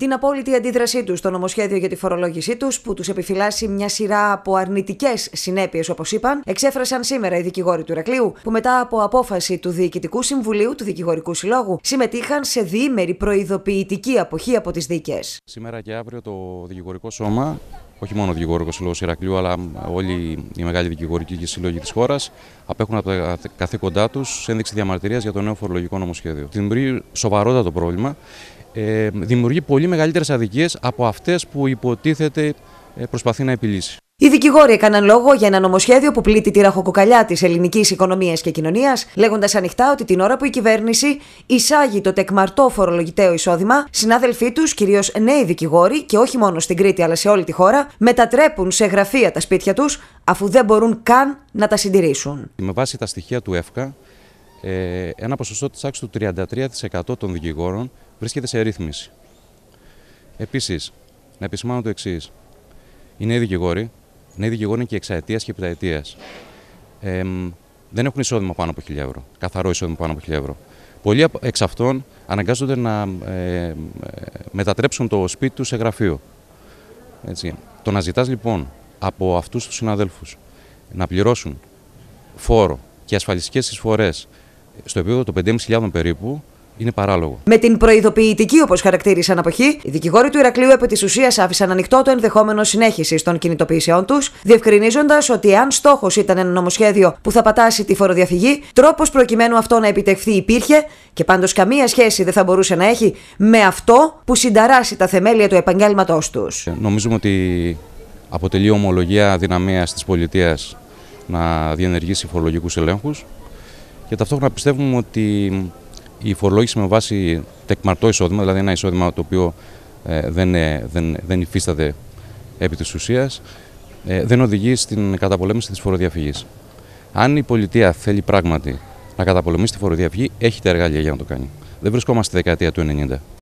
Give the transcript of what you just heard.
την απόλυτη αντίδρασή τους στο νομοσχέδιο για τη φορολόγησή τους, που τους επιφυλάσσει μια σειρά από αρνητικές συνέπειες, όπως είπαν, εξέφρασαν σήμερα οι δικηγόροι του ρακλείου, που μετά από απόφαση του Διοικητικού Συμβουλίου του Δικηγορικού Συλλόγου συμμετείχαν σε διήμερη προειδοποιητική αποχή από τις δίκες. Σήμερα και αύριο το Δικηγορικό Σώμα, όχι μόνο ο Δικηγορικός Σύλλογο Ηρακλείου, αλλά όλοι οι μεγάλοι δικηγορικοί σύλλογοι της χώρας, απέχουν από τα καθήκοντά τους σε ένδειξη διαμαρτυρίας για το νέο φορολογικό νομοσχέδιο. την σοβαρότατο πρόβλημα ε, δημιουργεί πολύ μεγαλύτερες αδικίες από αυτές που υποτίθεται ε, προσπαθεί να επιλύσει. Οι δικηγόροι έκαναν λόγο για ένα νομοσχέδιο που πλήττει τη ραχοκοκαλιά της ελληνικής οικονομίας και κοινωνίας, λέγοντας ανοιχτά ότι την ώρα που η κυβέρνηση εισάγει το τεκμαρτό φορολογητέο εισόδημα, συνάδελφοί τους, κυρίως νέοι δικηγόροι και όχι μόνο στην Κρήτη αλλά σε όλη τη χώρα, μετατρέπουν σε γραφεία τα σπίτια τους, αφού δεν μπορούν καν να τα συντηρήσουν. Με βάση τα στοιχεία του ΕΦΚΑ, ε, ένα ποσοστό της Άξου του 33% των δικηγόρων βρίσκεται σε ρύθμιση. Επίσης, να επισημάνω το εξής. Οι νέοι δικηγόροι, νέοι δικηγόροι είναι και εξαετίας και επιταετία. Ε, δεν έχουν εισόδημα πάνω από 1000 ευρώ. Καθαρό εισόδημα πάνω από 1000 ευρώ. Πολλοί εξ αυτών αναγκάζονται να ε, ε, μετατρέψουν το σπίτι τους σε γραφείο. Έτσι. Το να ζητάς λοιπόν από αυτούς τους συναδέλφους να πληρώσουν φόρο και ασφαλιστικές εισφορές στο επίπεδο των 5.500 περίπου είναι παράλογο. Με την προειδοποιητική, όπως χαρακτήρισαν αποχή, οι δικηγόροι του Ηρακλείου επί της ουσίας άφησαν ανοιχτό το ενδεχόμενο συνέχισης των κινητοποιήσεών τους, διευκρινίζοντας ότι αν στόχος ήταν ένα νομοσχέδιο που θα πατάσει τη φοροδιαφυγή, τρόπος προκειμένου αυτό να επιτευχθεί υπήρχε και πάντως καμία σχέση δεν θα μπορούσε να έχει με αυτό που συνταράσει τα θεμέλια του επαγγέλματός τους. Ε, νομίζουμε ότι αποτελεί ομολογία αδυναμίας της πολιτείας να διενεργήσει φορολογικούς ελέγχους και ταυτόχρονα πιστεύουμε ότι η φορολόγηση με βάση τεκμαρτό εισόδημα, δηλαδή ένα εισόδημα το οποίο ε, δεν, ε, δεν, δεν υφίσταται επί της ουσίας, ε, δεν οδηγεί στην καταπολέμηση της φοροδιαφυγής. Αν η πολιτεία θέλει πράγματι να καταπολεμήσει τη φοροδιαφυγή, έχει τα εργαλεία για να το κάνει. Δεν βρισκόμαστε στη δεκαετία του 90.